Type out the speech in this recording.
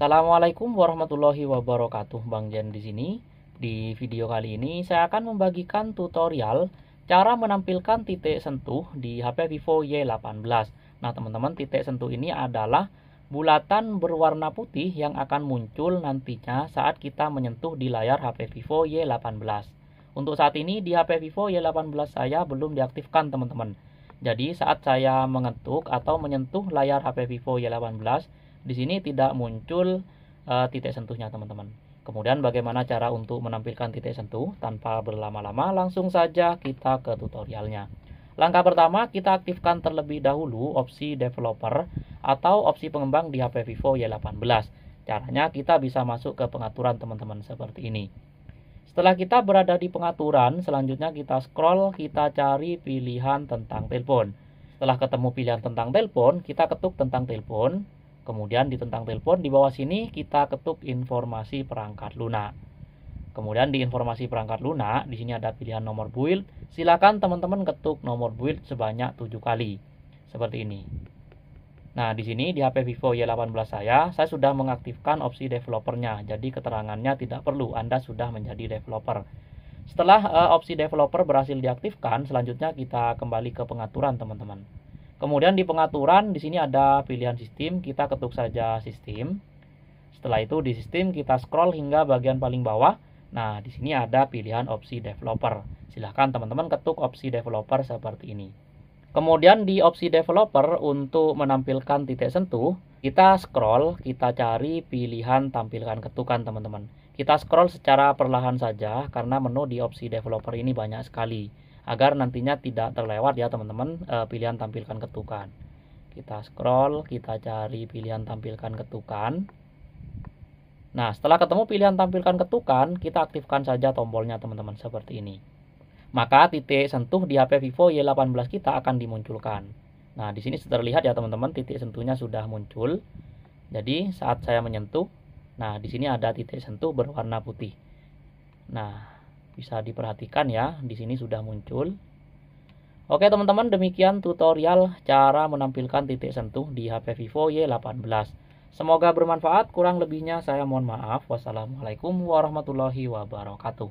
Assalamualaikum warahmatullahi wabarakatuh Bang Jen di sini. Di video kali ini saya akan membagikan tutorial cara menampilkan titik sentuh di HP Vivo Y18. Nah, teman-teman, titik sentuh ini adalah bulatan berwarna putih yang akan muncul nantinya saat kita menyentuh di layar HP Vivo Y18. Untuk saat ini di HP Vivo Y18 saya belum diaktifkan teman-teman. Jadi saat saya mengetuk atau menyentuh layar HP Vivo Y18, di sini tidak muncul uh, titik sentuhnya teman-teman. Kemudian bagaimana cara untuk menampilkan titik sentuh tanpa berlama-lama langsung saja kita ke tutorialnya. Langkah pertama kita aktifkan terlebih dahulu opsi developer atau opsi pengembang di HP Vivo Y18. Caranya kita bisa masuk ke pengaturan teman-teman seperti ini. Setelah kita berada di pengaturan, selanjutnya kita scroll, kita cari pilihan tentang telepon. Setelah ketemu pilihan tentang telepon, kita ketuk tentang telepon, Kemudian di tentang telepon di bawah sini kita ketuk informasi perangkat lunak. Kemudian di informasi perangkat lunak di sini ada pilihan nomor build. Silakan teman-teman ketuk nomor build sebanyak 7 kali. Seperti ini. Nah, di sini di HP Vivo Y18 saya, saya sudah mengaktifkan opsi developernya. Jadi keterangannya tidak perlu, Anda sudah menjadi developer. Setelah uh, opsi developer berhasil diaktifkan, selanjutnya kita kembali ke pengaturan, teman-teman. Kemudian di pengaturan di sini ada pilihan sistem, kita ketuk saja sistem. Setelah itu di sistem kita scroll hingga bagian paling bawah. Nah, di sini ada pilihan opsi developer. Silahkan teman-teman ketuk opsi developer seperti ini. Kemudian di opsi developer untuk menampilkan titik sentuh, kita scroll, kita cari pilihan tampilkan ketukan teman-teman. Kita scroll secara perlahan saja karena menu di opsi developer ini banyak sekali agar nantinya tidak terlewat ya teman-teman e, pilihan tampilkan ketukan kita scroll kita cari pilihan tampilkan ketukan nah setelah ketemu pilihan tampilkan ketukan kita aktifkan saja tombolnya teman-teman seperti ini maka titik sentuh di HP Vivo Y18 kita akan dimunculkan nah di sini terlihat ya teman-teman titik sentuhnya sudah muncul jadi saat saya menyentuh nah di sini ada titik sentuh berwarna putih nah bisa diperhatikan ya di sini sudah muncul Oke teman-teman demikian tutorial cara menampilkan titik sentuh di HP Vivo Y18 Semoga bermanfaat kurang lebihnya saya mohon maaf Wassalamualaikum warahmatullahi wabarakatuh